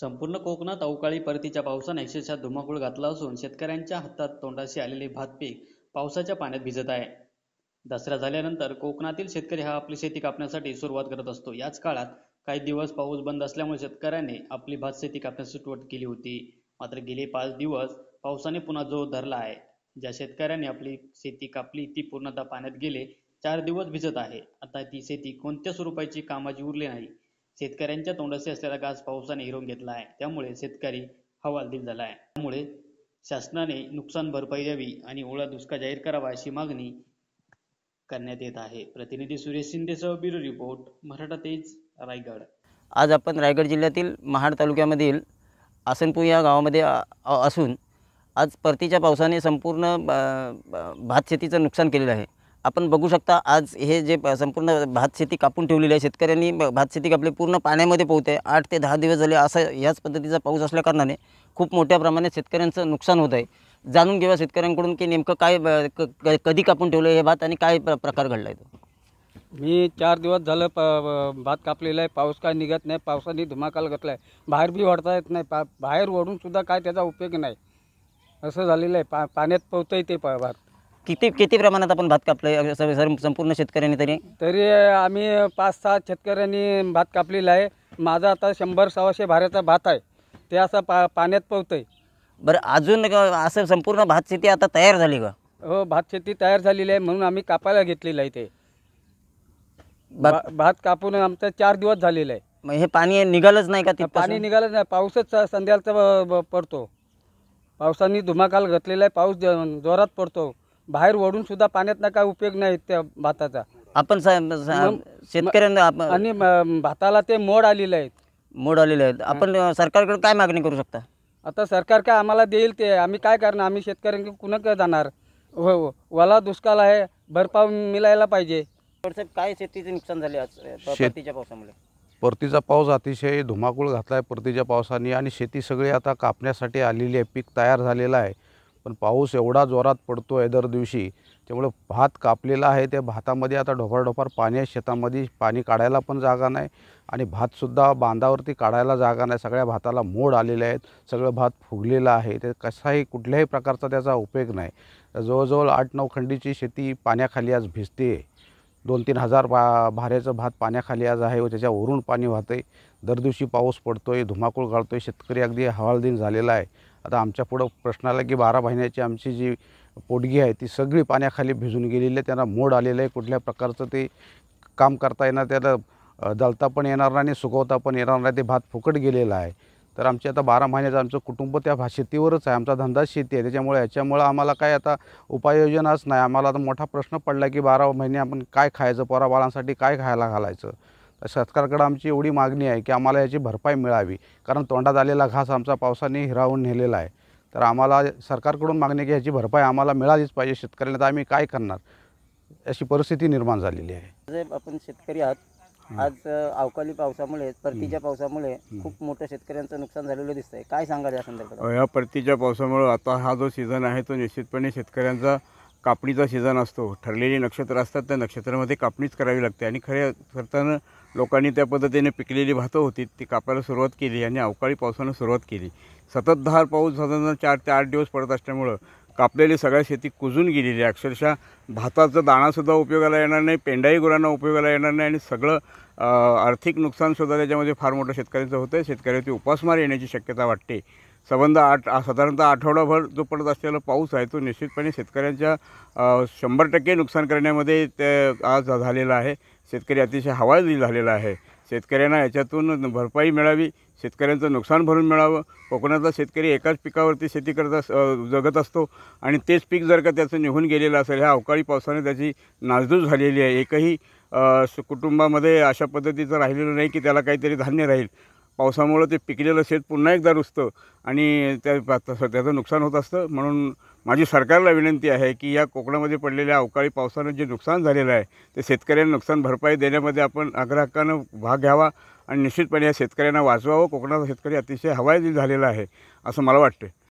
संपूर्ण कोकणात अवकाळी परतीच्या पावसाने अक्षरशः धुमाकूळ घातला असून शेतकऱ्यांच्या हातात तोंडाशी आलेले भात पीक पावसाच्या पाण्यात भिजत आहे दसरा झाल्यानंतर कोकणातील शेतकरी हा आपली शेती कापण्यासाठी सुरुवात करत असतो याच काळात काही दिवस पाऊस बंद असल्यामुळे शेतकऱ्यांनी आपली भात शेती कापण्यास सुटवट केली होती मात्र गेले पाच दिवस पावसाने पुन्हा जोर धरला आहे ज्या शेतकऱ्यांनी आपली शेती कापली ती पूर्णतः पाण्यात गेले चार दिवस भिजत आहे आता ती शेती कोणत्या स्वरूपाची कामाची उरली नाही शेतकऱ्यांच्या तोंडाशी असलेला घास पावसाने हिरून घेतला आहे त्यामुळे शेतकरी हवालदिल झाला आहे त्यामुळे शासनाने नुकसान भरपाई द्यावी आणि ओला दुष्काळ जाहीर करावा अशी मागणी करण्यात येत आहे प्रतिनिधी सुरेश शिंदेसह ब्युरो रिपोर्ट मराठा तेज रायगड आज आपण रायगड जिल्ह्यातील महाड तालुक्यामधील आसनपूर या गावामध्ये असून आज परतीच्या पावसाने संपूर्ण भात शेतीचं नुकसान केलेलं आहे आपण बघू शकता आज हे जे संपूर्ण भात शेती कापून ठेवलेली आहे शेतकऱ्यांनी भात शेती कापली पूर्ण पाण्यामध्ये पोहते आठ ते दहा दिवस झाले असा याच पद्धतीचा पाऊस असल्याकारणाने खूप मोठ्या प्रमाणात शेतकऱ्यांचं नुकसान होत आहे जाणून घेऊया शेतकऱ्यांकडून की नेमकं काय कधी कापून ठेवलं आहे हे भात आणि काय प्र प्रकार घडला आहे तो मी चार दिवस झालं भात कापलेलं आहे पाऊस काय निघत नाही पावसाने धुमाकाल घातला आहे बाहेर बी वाढता येत नाही पा बाहेर ओढूनसुद्धा काय त्याचा उपयोग नाही असं झालेलं आहे पा पाण्यात पोहतं आहे ते पा भात किती किती प्रमाणात आपण भात कापलं संपूर्ण शेतकऱ्यांनी तरी तरी आम्ही पाच सात शेतकऱ्यांनी भात कापलेला आहे माझा आता शंभर सव्वाशे भाऱ्याचा भात आहे ते असा पा पाण्यात आहे बरं अजून असं संपूर्ण भात शेती आता तयार झाली का हो भात शेती तयार झालेली आहे म्हणून आम्ही कापायला घेतलेलं आहे ते भात कापून आमचं चार दिवस झालेलं आहे मग हे पाणी निघालंच नाही का ते पाणी निघालंच नाही पाऊसच संध्याचा पडतो पावसाने धुमाकाल घातलेला आहे पाऊस जोरात पडतो बाहेर वडून सुद्धा ना काय उपयोग नाही त्या भाताचा आपण शेतकऱ्यांना आणि भाताला ते मोड आलेले आहेत मोड आलेले आहेत आपण सरकारकडे काय मागणी करू शकता आता सरकार काय आम्हाला देईल ते आम्ही काय करणार आम्ही शेतकऱ्यांकडे कुणाकडे जाणार हो हो वला दुष्काळ आहे भरपाव मिळायला पाहिजे काय शेतीचे नुकसान झाले आज शेतीच्या पावसामुळे परतीचा पाऊस अतिशय धुमाकूळ घातला आहे परतीच्या पावसाने आणि शेती सगळी आता कापण्यासाठी आलेली आहे पीक तयार झालेलं आहे पण पाऊस एवढा जोरात पडतो आहे दर दिवशी त्यामुळे भात कापलेला आहे त्या भातामध्ये आता ढोफारढोफार पाणी आहे शेतामध्ये पाणी काढायला पण जागा नाही आणि भातसुद्धा बांधावरती काढायला जागा नाही सगळ्या भाताला मोड आलेले आहेत सगळं भात फुगलेलं आहे ते कसाही कुठल्याही प्रकारचा त्याचा उपयोग नाही तर जवळजवळ आठ नऊ खंडीची शेती पाण्याखाली आज भिजते दोन तीन हजार बा भाऱ्याचं भात पाण्याखाली आज आहे व त्याच्यावरून पाणी वाहतं आहे दर दिवशी पाऊस पडतो आहे धुमाकूळ गाळतो आहे शेतकरी अगदी हवालदिन झालेला आहे आता आमच्या पुढं प्रश्न आला की बारा महिन्याची आमची जी पोटगी आहे ती सगळी पाण्याखाली भिजून गेलेली आहे त्यांना मोड आलेलं आहे कुठल्या प्रकारचं ते काम करता येणार त्याला दळता पण येणार नाही आणि सुकवता पण येणार नाही ते भात फुकट गेलेला आहे तर आमची आता बारा महिन्याचं आमचं कुटुंब त्या भा शेतीवरच आहे आमचा धंदा शेती आहे त्याच्यामुळे याच्यामुळं आम्हाला काय आता उपाययोजनाच नाही आम्हाला आता मोठा प्रश्न पडला की बारा महिने आपण काय खायचं बाळांसाठी काय खायला घालायचं सरकारकडं आमची एवढी मागणी आहे की आम्हाला याची भरपाई मिळावी कारण तोंडात आलेला घास आमचा पावसाने हिरावून नेलेला आहे तर आम्हाला सरकारकडून मागणी की ह्याची भरपाई आम्हाला मिळालीच पाहिजे शेतकऱ्यांना तर आम्ही काय करणार अशी परिस्थिती निर्माण झालेली आहे आपण शेतकरी आहात आज अवकाळी पावसामुळे परतीच्या पावसामुळे खूप मोठं शेतकऱ्यांचं नुकसान झालेलं दिसतंय काय सांगाल या संदर्भात या परतीच्या पावसामुळे आता हा जो सीझन आहे तो निश्चितपणे शेतकऱ्यांचा कापणीचा सीझन असतो ठरलेली नक्षत्र असतात त्या नक्षत्रामध्ये कापणीच करावी लागते आणि खऱ्या करताना लोकांनी त्या पद्धतीने पिकलेली भातं होती ती कापायला सुरुवात केली आणि अवकाळी पावसानं सुरुवात केली सततधार पाऊस साधारण चार ते आठ दिवस पडत असल्यामुळं कापलेली सगळ्या शेती कुजून गेलेली आहे अक्षरशः भाताचा दाणासुद्धा उपयोगाला येणार नाही पेंडाई गुरांना उपयोगाला येणार नाही आणि सगळं आर्थिक नुकसानसुद्धा त्याच्यामध्ये फार मोठं शेतकऱ्यांचं होतं आहे उपासमार येण्याची शक्यता वाटते संबंध आठ साधारणतः आठवडाभर जो पडत असलेला पाऊस आहे तो निश्चितपणे शेतकऱ्यांच्या शंभर टक्के नुकसान करण्यामध्ये ते आज झालेला आहे शेतकरी अतिशय हवालदिल झालेला आहे शेतकऱ्यांना याच्यातून भरपाई मिळावी शेतकऱ्यांचं नुकसान भरून मिळावं कोकणातला शेतकरी एकाच पिकावरती शेती करत अस जगत असतो आणि तेच पीक जर का त्याचं निघून गेलेलं असेल ह्या अवकाळी पावसाने त्याची नासधूस झालेली आहे एकही कुटुंबामध्ये अशा पद्धतीचं राहिलेलं नाही की त्याला काहीतरी धान्य राहील पावसामुळं ते पिकलेलं शेत पुन्हा एकदा रुजतं आणि त्या त्याचं नुकसान होत असतं म्हणून माझी सरकारला विनंती आहे की या कोकणामध्ये पडलेल्या अवकाळी पावसानं जे नुकसान झालेलं आहे ते शेतकऱ्यांना नुकसान भरपाई देण्यामध्ये आपण आग्रहकानं भाग घ्यावा आणि निश्चितपणे या शेतकऱ्यांना वाचवावं कोकणाचा शेतकरी अतिशय हवायदिल झालेला आहे असं मला वाटते